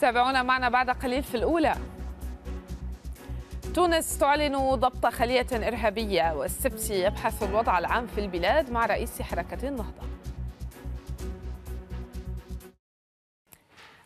تابعونا معنا بعد قليل في الأولى تونس تعلن ضبط خلية إرهابية والسبسي يبحث الوضع العام في البلاد مع رئيس حركة النهضة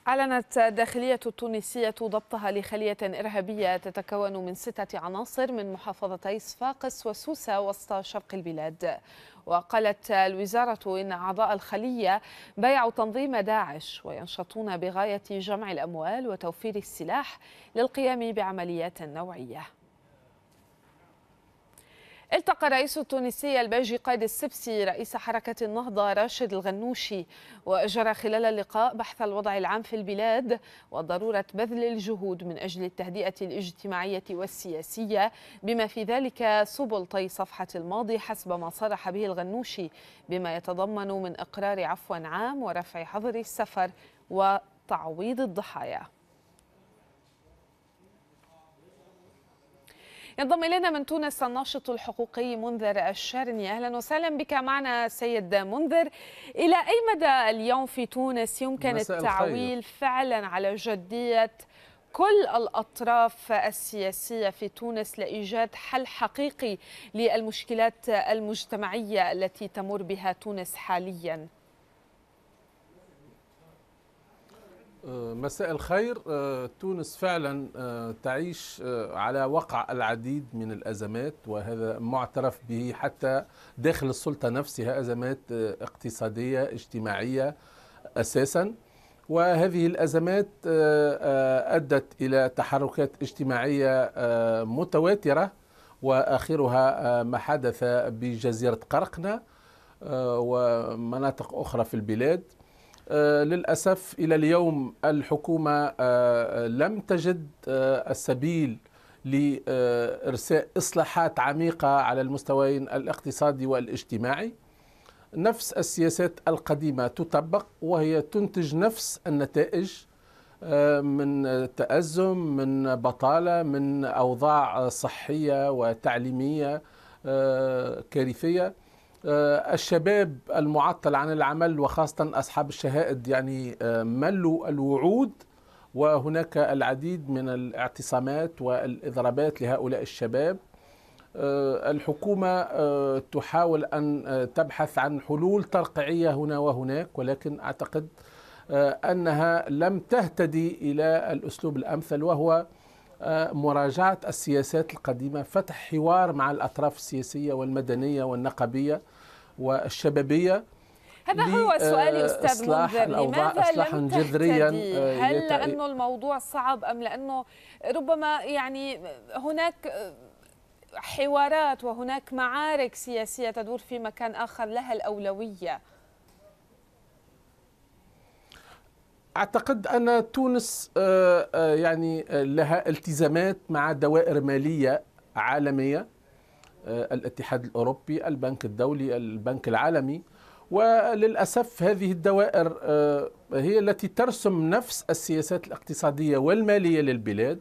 أعلنت الداخلية التونسية ضبطها لخلية إرهابية تتكون من ستة عناصر من محافظتي صفاقس وسوسة وسط شرق البلاد وقالت الوزارة إن أعضاء الخلية بيعوا تنظيم داعش وينشطون بغاية جمع الأموال وتوفير السلاح للقيام بعمليات نوعية التقى الرئيس التونسي الباجي قائد السبسي رئيس حركة النهضة راشد الغنوشي وأجرى خلال اللقاء بحث الوضع العام في البلاد وضرورة بذل الجهود من أجل التهدئة الاجتماعية والسياسية بما في ذلك سبل طي صفحة الماضي حسب ما صرح به الغنوشي بما يتضمن من إقرار عفو عام ورفع حظر السفر وتعويض الضحايا ينضم الينا من تونس الناشط الحقوقي منذر الشرني اهلا وسهلا بك معنا سيد منذر الى اي مدى اليوم في تونس يمكن التعويل فعلا على جديه كل الأطراف السياسية في تونس لإيجاد حل حقيقي للمشكلات المجتمعية التي تمر بها تونس حالياً آه، مساء الخير آه، تونس فعلا آه، تعيش على وقع العديد من الازمات وهذا معترف به حتى داخل السلطه نفسها ازمات اقتصاديه اجتماعيه اساسا وهذه الازمات ادت الى تحركات اجتماعيه متواتره واخرها ما حدث بجزيره قرقنه ومناطق اخرى في البلاد آه، للأسف إلى اليوم الحكومة آه، آه، لم تجد السبيل لإرساء إصلاحات عميقة على المستويين الاقتصادي والاجتماعي نفس السياسات القديمة تطبق وهي تنتج نفس النتائج من تأزم من بطالة من أوضاع صحية وتعليمية كارثية آه، الشباب المعطل عن العمل وخاصة أصحاب الشهائد يعني آه، ملوا الوعود وهناك العديد من الاعتصامات والإضرابات لهؤلاء الشباب آه، الحكومة تحاول أن تبحث عن حلول ترقيعية هنا وهناك ولكن أعتقد أنها لم تهتدي إلى الأسلوب الأمثل وهو مراجعة السياسات القديمة فتح حوار مع الأطراف السياسية والمدنية والنقبية والشبابية هذا هو سؤالي استاذ منذر لماذا لم جذريا آه، هل لانه الموضوع صعب ام لانه ربما يعني هناك حوارات وهناك معارك سياسيه تدور في مكان اخر لها الاولويه اعتقد ان تونس آه، آه، يعني لها التزامات مع دوائر ماليه عالميه آه، الاتحاد الأوروبي البنك الدولي البنك العالمي وللأسف هذه الدوائر آه، هي التي ترسم نفس السياسات الاقتصادية والمالية للبلاد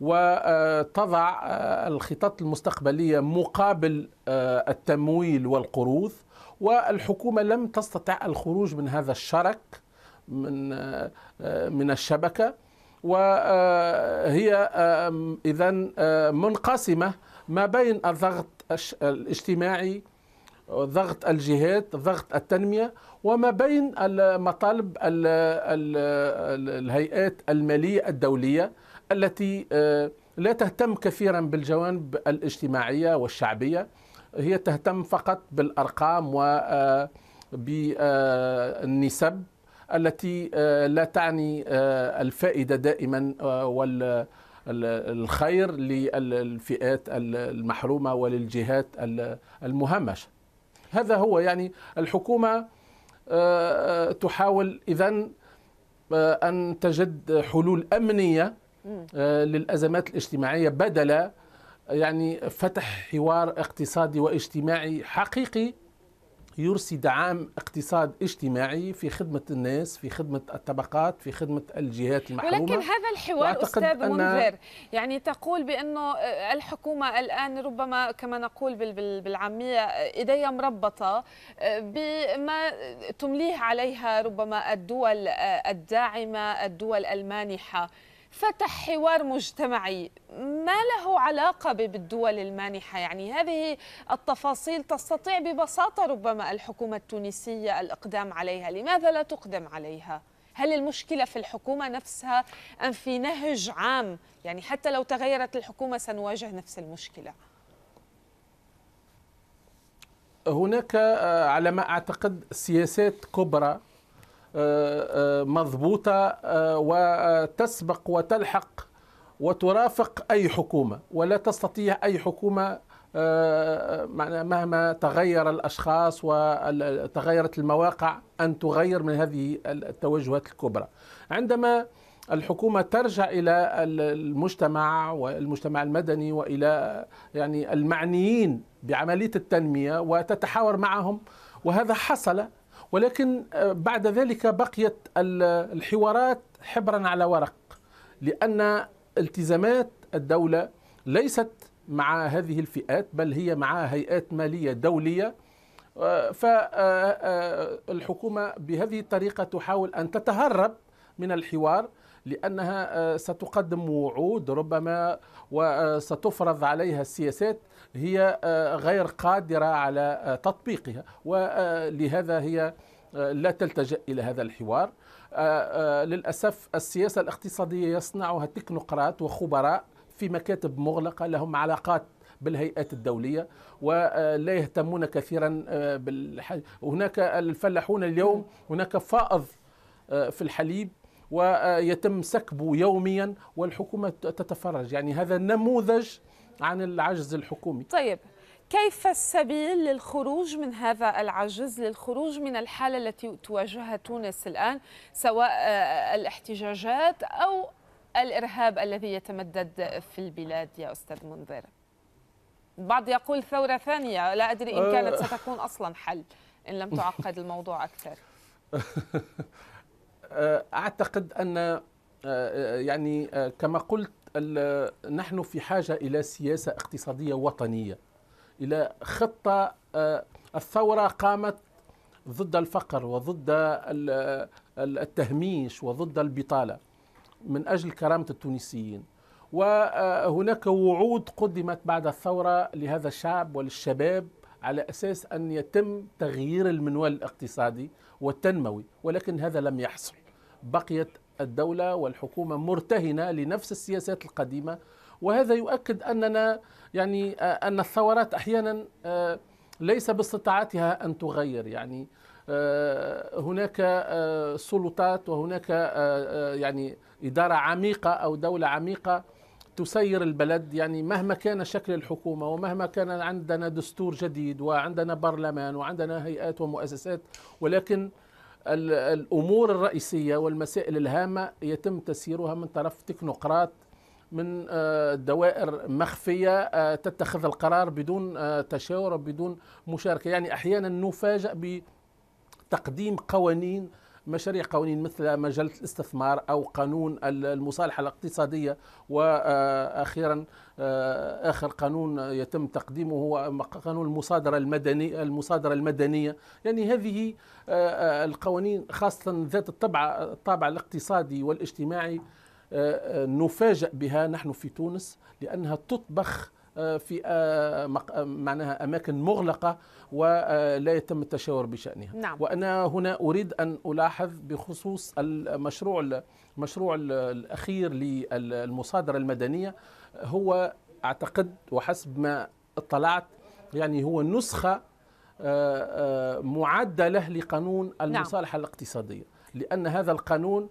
وتضع آه، الخطط المستقبلية مقابل التمويل والقروض والحكومة لم تستطع الخروج من هذا الشرك من من الشبكة وهي إذا منقسمة ما بين الضغط الاجتماعي ضغط الجهات ضغط التنمية وما بين مطالب الهيئات المالية الدولية التي آه، لا تهتم كثيرا بالجوانب الاجتماعية والشعبية هي تهتم فقط بالأرقام وبالنسب آه، آه، التي لا تعني الفائدة دائما وال الخير للفئات المحرومه وللجهات المهمشه هذا هو يعني الحكومه آه، آه، تحاول اذا آه، ان تجد حلول امنيه للازمات الاجتماعيه بدل يعني فتح حوار اقتصادي واجتماعي حقيقي يرسي دعم اقتصاد اجتماعي في خدمة الناس في خدمة الطبقات في خدمة الجهات المحرومة ولكن هذا الحوار أستاذ منذر يعني تقول بأنه الحكومة الآن ربما كما نقول بالعامية إيديا مربطة بما تمليه عليها ربما الدول الداعمة الدول المانحة فتح حوار مجتمعي ما له علاقة بالدول المانحة يعني هذه التفاصيل تستطيع ببساطة ربما الحكومة التونسية الإقدام عليها لماذا لا تقدم عليها؟ هل المشكلة في الحكومة نفسها أم في نهج عام؟ يعني حتى لو تغيرت الحكومة سنواجه نفس المشكلة هناك آه، على ما أعتقد سياسات كبرى مضبوطه آه، وتسبق وتلحق وترافق اي حكومه ولا تستطيع اي حكومه آه، مهما تغير الاشخاص وتغيرت المواقع ان تغير من هذه التوجهات الكبرى عندما الحكومه ترجع الى المجتمع والمجتمع المدني والى يعني المعنيين بعمليه التنميه وتتحاور معهم وهذا حصل ولكن آه، بعد ذلك بقيت الحوارات حبرا على ورق لأن التزامات الدولة ليست مع هذه الفئات بل هي مع هيئات مالية دولية آه، فالحكومة آه، بهذه الطريقة تحاول أن تتهرب من الحوار لأنها آه، ستقدم وعود ربما وستفرض آه، عليها السياسات هي آه، غير قادرة على تطبيقها ولهذا هي لا تلتجأ إلى هذا الحوار للأسف السياسة الاقتصادية يصنعها تكنوقراط وخبراء في مكاتب مغلقة لهم علاقات بالهيئات الدولية ولا يهتمون كثيرا بالحل... هناك الفلاحون اليوم هناك فائض في الحليب ويتم سكبه يوميا والحكومة تتفرج يعني هذا نموذج عن العجز الحكومي طيب كيف السبيل للخروج من هذا العجز للخروج من الحالة التي تواجهها تونس الآن سواء آه، الاحتجاجات أو الإرهاب الذي يتمدد في البلاد يا أستاذ منذر البعض يقول ثورة ثانية لا أدري إن كانت آه. ستكون أصلا حل إن لم تعقد الموضوع أكثر آه، اعتقد ان آه، آه، يعني كما قلت نحن في حاجه الى سياسه اقتصاديه وطنيه الى خطه الثوره قامت ضد الفقر وضد التهميش وضد البطاله من اجل كرامه التونسيين وهناك وعود قدمت بعد الثوره لهذا الشعب وللشباب على اساس ان يتم تغيير المنوال الاقتصادي والتنموي ولكن هذا لم يحصل بقيت الدولة والحكومة مرتهنة لنفس السياسات القديمة وهذا يؤكد أننا يعني آه، أن الثورات أحيانا آه، ليس باستطاعتها أن تغير يعني آه، هناك سلطات وهناك يعني إدارة عميقة أو دولة عميقة تسير البلد يعني مهما كان شكل الحكومة ومهما كان عندنا دستور جديد وعندنا برلمان وعندنا هيئات ومؤسسات ولكن الامور الرئيسيه والمسائل الهامه يتم تسييرها من طرف تكنوقراط من آه، دوائر مخفيه آه، تتخذ القرار بدون آه، تشاور بدون مشاركه يعني احيانا نفاجأ بتقديم قوانين مشاريع قوانين مثل مجله الاستثمار او قانون المصالحه الاقتصاديه واخيرا آه، اخر قانون يتم تقديمه هو قانون المصادره المدني المصادره المدنيه يعني هذه آه، آه، القوانين خاصه ذات الطبع الطابع الاقتصادي والاجتماعي نفاجأ بها نحن في تونس لأنها تطبخ آه، في آه، آه، معناها اماكن مغلقه ولا يتم التشاور بشانها نعم. وانا هنا اريد ان الاحظ بخصوص المشروع المشروع الاخير للمصادره المدنيه هو اعتقد وحسب ما اطلعت يعني هو نسخه معدله لقانون نعم. المصالحه نعم. الاقتصاديه لان هذا القانون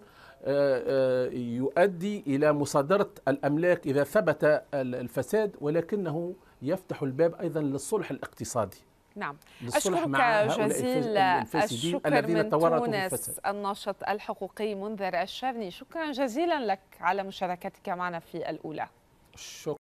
يؤدي إلى مصادرة الأملاك إذا ثبت الفساد ولكنه يفتح الباب أيضا للصلح الاقتصادي نعم أشكرك جزيل الشكر من تونس الناشط الحقوقي منذر الشرني شكرا جزيلا لك على مشاركتك معنا في الأولى شكرا